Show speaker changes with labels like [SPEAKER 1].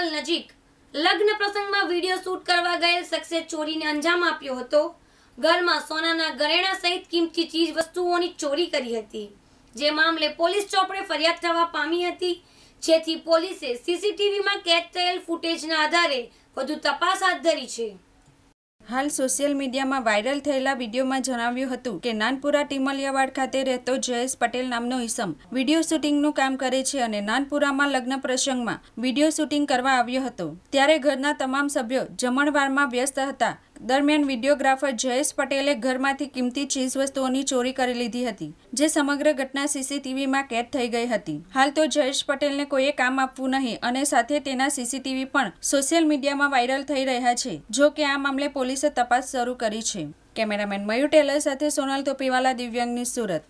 [SPEAKER 1] circle નજીક લગ્ન પ્રસંગમાં વિડીયો શૂટ કરવા ગયેલ શખ્સે ચોરીને અંજામ આપ્યો હતો ઘરમાં સોનાના ઘરેણા સહિત કિંમતી ચીજ વસ્તુઓની ચોરી કરી હતી જે મામલે પોલીસ ચોપડે ફરિયાદ થવા પામી હતી જેથી પોલીસે સીસીટીવીમાં કેદ થયેલ ફૂટેજના આધારે વધુ તપાસ હાથ ધરી છે
[SPEAKER 2] હાલ સોશિયલ મીડિયામાં વાયરલ થયેલા વિડીયોમાં જણાવ્યું હતું કે નાનપુરા ટીમલિયાવાડ ખાતે રહેતો જયેશ પટેલ નામનો ઈસમ વિડીયો શૂટિંગનું કામ કરે છે અને નાનપુરામાં લગ્ન પ્રસંગમાં વિડીયો શૂટિંગ કરવા આવ્યો હતો ત્યારે ઘરના તમામ સભ્યો જમણવારમાં વ્યસ્ત હતા દરમિયાન વિડીયોગ્રાફર જયેશ પટેલે ઘરમાંથી કિંમતી ચીજવસ્તુઓની ચોરી કરી લીધી હતી જે સમગ્ર ઘટના સીસીટીવીમાં કેદ થઈ ગઈ હતી હાલ તો જયેશ પટેલને કોઈએ કામ આપવું નહીં અને સાથે તેના સીસીટીવી પણ સોશિયલ મીડિયામાં વાયરલ થઈ રહ્યા છે જો કે આ મામલે પોલીસે તપાસ શરૂ કરી છે કેમેરામેન મયુ ટેલર સાથે સોનલ તોપીવાલા
[SPEAKER 3] દિવ્યાંગની સુરત